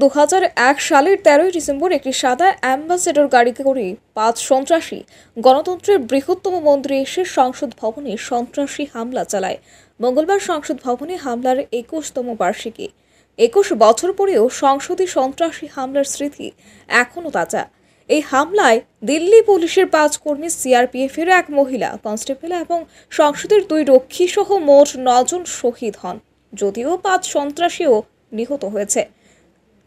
দু সালের তেরোই ডিসেম্বর একটি সাদা অ্যাম্বাসেডর গাড়ি করে পাঁচ সন্ত্রাসী গণতন্ত্রের বৃহত্তম মন্ত্রী এসে সংসদ ভবনে সন্ত্রাসী হামলা চালায় মঙ্গলবার সংসদ ভবনে হামলার একুশতম বার্ষিকী একুশ বছর পরেও সংসদে সন্ত্রাসী হামলার স্মৃতি এখনও তাজা এই হামলায় দিল্লি পুলিশের পাঁচ কর্মী সিআরপিএফের এক মহিলা কনস্টেবল এবং সংসদের দুই রক্ষীসহ মোট নজন শহীদ হন যদিও পাঁচ সন্ত্রাসীও নিহত হয়েছে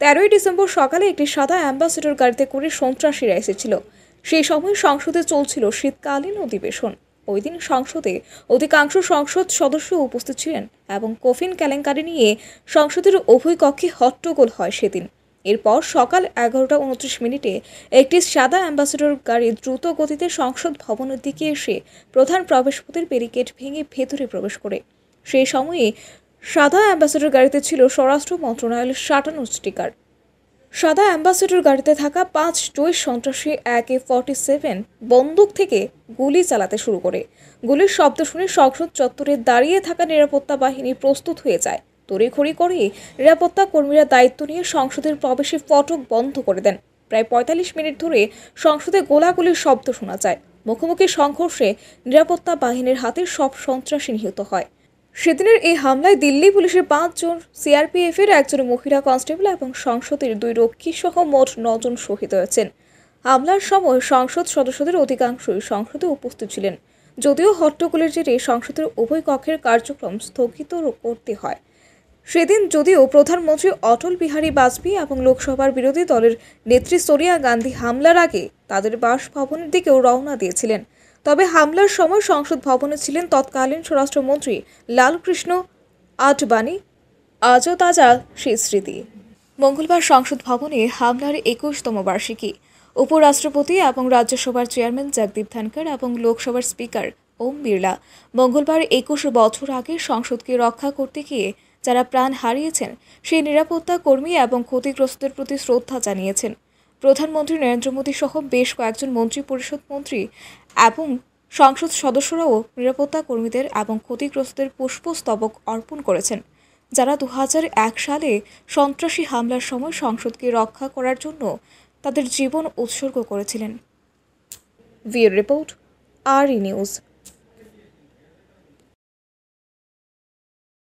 তেরোই ডিসেম্বর সকালে একটি সাদা অ্যাম্বাসেডর গাড়িতে করে সন্ত্রাসীরা এসেছিল সেই সময় সংসদে চলছিল শীতকালীন অধিবেশন ওই দিন সংসদে অধিকাংশ সংসদ সদস্য উপস্থিত ছিলেন এবং কফিন কেলেঙ্কারি নিয়ে সংসদের উভয় কক্ষে হট্টগোল হয় সেদিন এরপর সকাল এগারোটা উনত্রিশ মিনিটে একটি সাদা অ্যাম্বাসেডর গাড়ি দ্রুত গতিতে সংসদ ভবনের দিকে এসে প্রধান প্রবেশপথের ব্যারিকেড ভেঙে ভেতরে প্রবেশ করে সেই সময়ে সাদা অ্যাম্বাসেডর গাড়িতে ছিল স্বরাষ্ট্র মন্ত্রণালয়ের সাটানো স্টিকার সাদা অ্যাম্বাসেডর গাড়িতে থাকা পাঁচ জয় সন্ত্রাসী একে ফর্টি সেভেন বন্দুক থেকে গুলি চালাতে শুরু করে গুলির শব্দ শুনে সংসদ চত্বরে দাঁড়িয়ে থাকা নিরাপত্তা বাহিনী প্রস্তুত হয়ে যায় তড়িঘড়ি করে নিরাপত্তা কর্মীরা দায়িত্ব নিয়ে সংসদের প্রবেশে ফটক বন্ধ করে দেন প্রায় পঁয়তাল্লিশ মিনিট ধরে সংসদে গোলাগুলির শব্দ শোনা যায় মুখোমুখি সংঘর্ষে নিরাপত্তা বাহিনীর হাতে সব সন্ত্রাসী নিহত হয় সেদিনের এই হামলায় দিল্লি পুলিশের পাঁচজন সিআরপিএফের একজন মহিলা কনস্টেবল এবং সংসদের দুই রক্ষী সহ মোট নজন শহীদ হয়েছেন হামলার সময় সংসদ সদস্যদের অধিকাংশই সংসদে উপস্থিত ছিলেন যদিও হট্টগোলের জেরে সংসদের উভয় কক্ষের কার্যক্রম স্থগিত করতে হয় সেদিন যদিও প্রধানমন্ত্রী অটল বিহারী বাজপেয়ী এবং লোকসভার বিরোধী দলের নেত্রী সোনিয়া গান্ধী হামলার আগে তাদের বাসভবনের দিকেও রওনা দিয়েছিলেন তবে হামলার সময় সংসদ ভবনে ছিলেন তৎকালীন স্বরাষ্ট্রমন্ত্রী লালকৃষ্ণ আটবাণী আজও তাজা সেই স্মৃতি মঙ্গলবার সংসদ ভবনে হামলার একুশতম বার্ষিকী উপরাষ্ট্রপতি এবং রাজ্যসভার চেয়ারম্যান জগদীপ ধনখড় এবং লোকসভার স্পিকার ওম বিড়লা মঙ্গলবার একুশ বছর আগে সংসদকে রক্ষা করতে গিয়ে যারা প্রাণ হারিয়েছেন সেই নিরাপত্তা কর্মী এবং ক্ষতিগ্রস্তদের প্রতি শ্রদ্ধা জানিয়েছেন প্রধানমন্ত্রী নরেন্দ্র মোদী সহ বেশ কয়েকজন মন্ত্রী পরিষদ মন্ত্রী এবং সংসদ সদস্যরাও নিরাপত্তা কর্মীদের এবং ক্ষতিগ্রস্তদের পুষ্পস্তবক অর্পণ করেছেন যারা দু সালে সন্ত্রাসী হামলার সময় সংসদকে রক্ষা করার জন্য তাদের জীবন উৎসর্গ করেছিলেন ভিউ রিপোর্ট আর নিউজ